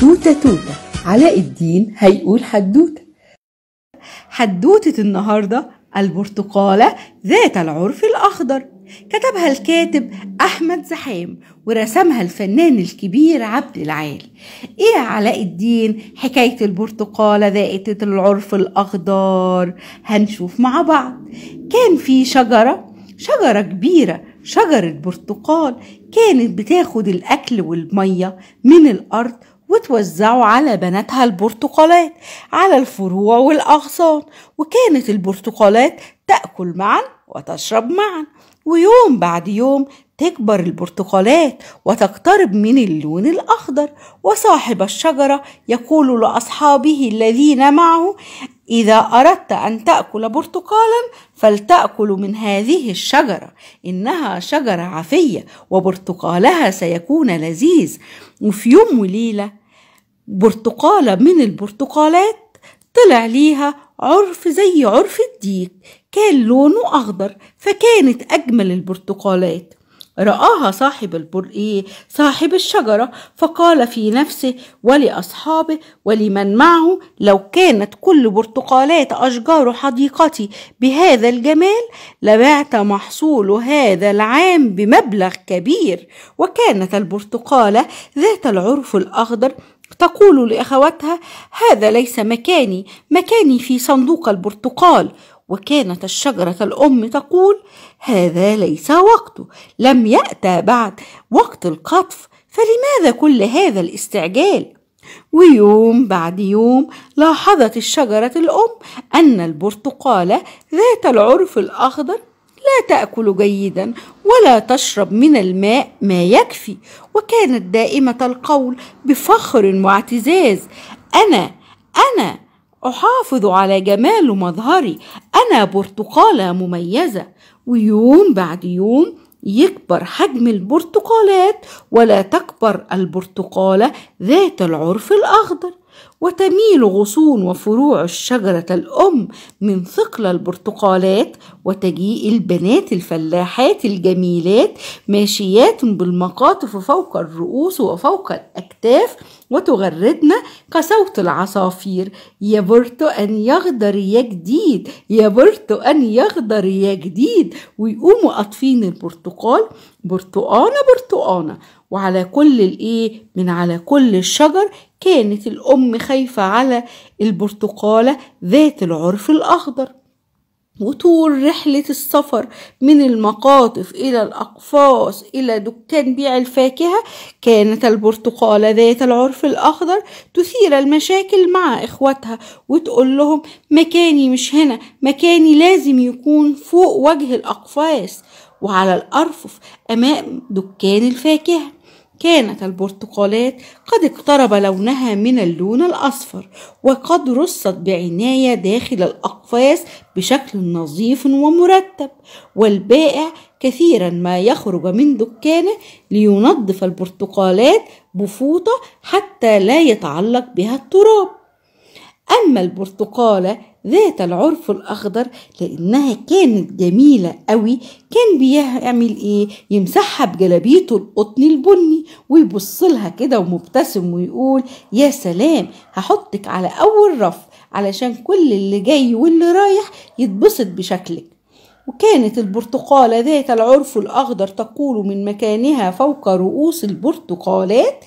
توتة توتة علاء الدين هيقول حدوتة حدوتة النهاردة البرتقالة ذات العرف الأخضر كتبها الكاتب أحمد زحام ورسمها الفنان الكبير عبد العالي إيه علاء الدين حكاية البرتقالة ذات العرف الأخضر هنشوف مع بعض كان في شجرة شجرة كبيرة شجرة برتقال كانت بتاخد الأكل والمية من الأرض وتوزعوا على بناتها البرتقالات على الفروع والأغصان وكانت البرتقالات تأكل معا وتشرب معا ويوم بعد يوم تكبر البرتقالات وتقترب من اللون الأخضر وصاحب الشجرة يقول لأصحابه الذين معه إذا أردت أن تأكل برتقالا فلتأكل من هذه الشجرة إنها شجرة عفية وبرتقالها سيكون لذيذ وفي يوم وليلة برتقالة من البرتقالات طلع ليها عرف زي عرف الديك كان لونه أخضر فكانت أجمل البرتقالات رآها صاحب البر إيه صاحب الشجرة فقال في نفسه ولأصحابه ولمن معه لو كانت كل برتقالات أشجار حديقتي بهذا الجمال لبعت محصول هذا العام بمبلغ كبير وكانت البرتقالة ذات العرف الأخضر تقول لاخواتها هذا ليس مكاني مكاني في صندوق البرتقال وكانت الشجره الام تقول هذا ليس وقته لم ياتى بعد وقت القطف فلماذا كل هذا الاستعجال ويوم بعد يوم لاحظت الشجره الام ان البرتقاله ذات العرف الاخضر لا تأكل جيدا ولا تشرب من الماء ما يكفي وكانت دائمة القول بفخر واعتزاز أنا أنا أحافظ على جمال مظهري أنا برتقالة مميزة ويوم بعد يوم يكبر حجم البرتقالات ولا تكبر البرتقالة ذات العرف الأخضر وتميل غصون وفروع الشجرة الأم من ثقل البرتقالات وتجيء البنات الفلاحات الجميلات ماشيات بالمقاطف فوق الرؤوس وفوق الأكتاف وتغردن كصوت العصافير يا برتو أن يغدر يا جديد يا برتو أن يغدر يا جديد ويقوموا قاطفين البرتقال برتقانة برتقانة وعلى كل الإيه من على كل الشجر كانت الأم خايفة على البرتقالة ذات العرف الأخضر وطول رحلة السفر من المقاطف إلى الأقفاص إلى دكان بيع الفاكهة كانت البرتقالة ذات العرف الأخضر تثير المشاكل مع إخواتها وتقول لهم مكاني مش هنا مكاني لازم يكون فوق وجه الأقفاص وعلى الأرفف أمام دكان الفاكهة كانت البرتقالات قد اقترب لونها من اللون الأصفر وقد رصت بعناية داخل الأقفاص بشكل نظيف ومرتب والبائع كثيرا ما يخرج من دكانه لينظف البرتقالات بفوطة حتى لا يتعلق بها التراب أما البرتقالة ذات العرف الأخضر لأنها كانت جميلة قوي كان بيعمل إيه يمسحها بجلابيته القطن البني ويبص لها كده ومبتسم ويقول يا سلام هحطك على أول رف علشان كل اللي جاي واللي رايح يتبسط بشكلك وكانت البرتقالة ذات العرف الأخضر تقول من مكانها فوق رؤوس البرتقالات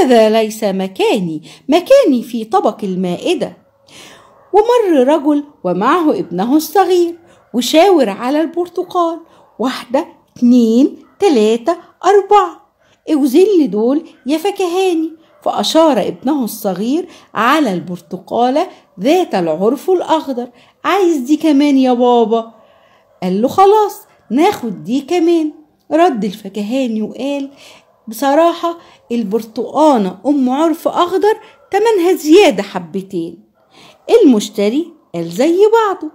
هذا ليس مكاني مكاني في طبق المائدة ومر رجل ومعه ابنه الصغير وشاور على البرتقال واحدة اتنين تلاتة أربعة اوزن دول يا فكهاني فأشار ابنه الصغير على البرتقالة ذات العرف الأخضر عايز دي كمان يا بابا قال له خلاص ناخد دي كمان رد الفكهاني وقال بصراحة البرتقانة أم عرف أخضر تمنها زيادة حبتين المشتري قال زي بعضه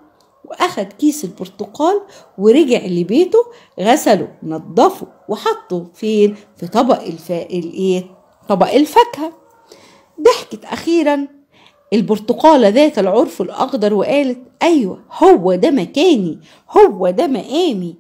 وأخد كيس البرتقال ورجع لبيته غسله نضفه وحطه فين في طبق الف... الايه طبق الفاكهة ضحكت أخيرا البرتقالة ذات العرف الأخضر وقالت أيوة هو ده مكاني هو ده مقامي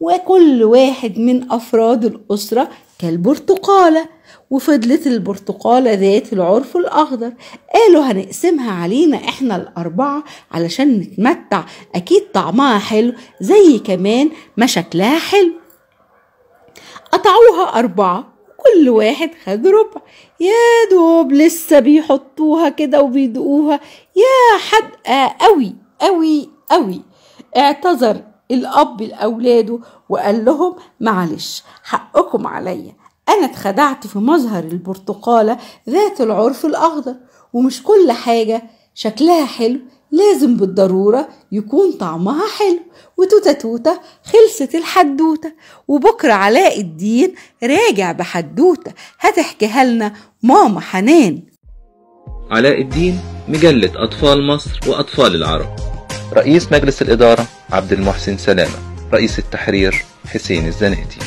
وكل واحد من أفراد الأسرة كالبرتقالة وفضلت البرتقالة ذات العرف الأخضر قالوا هنقسمها علينا إحنا الأربعة علشان نتمتع أكيد طعمها حلو زي كمان ما شكلها حلو قطعوها أربعة كل واحد خد ربع يا دوب لسه بيحطوها كده وبيدقوها يا حدقة قوي قوي قوي اعتذر الأب لأولاده وقال لهم معلش حقكم عليا أنا اتخدعت في مظهر البرتقالة ذات العرف الأخضر ومش كل حاجة شكلها حلو لازم بالضرورة يكون طعمها حلو وتوتة توتة خلصت الحدوتة وبكرة علاء الدين راجع بحدوتة هتحكيها لنا ماما حنان علاء الدين مجلة أطفال مصر وأطفال العرب رئيس مجلس الإدارة عبد المحسن سلامة رئيس التحرير حسين الزناتي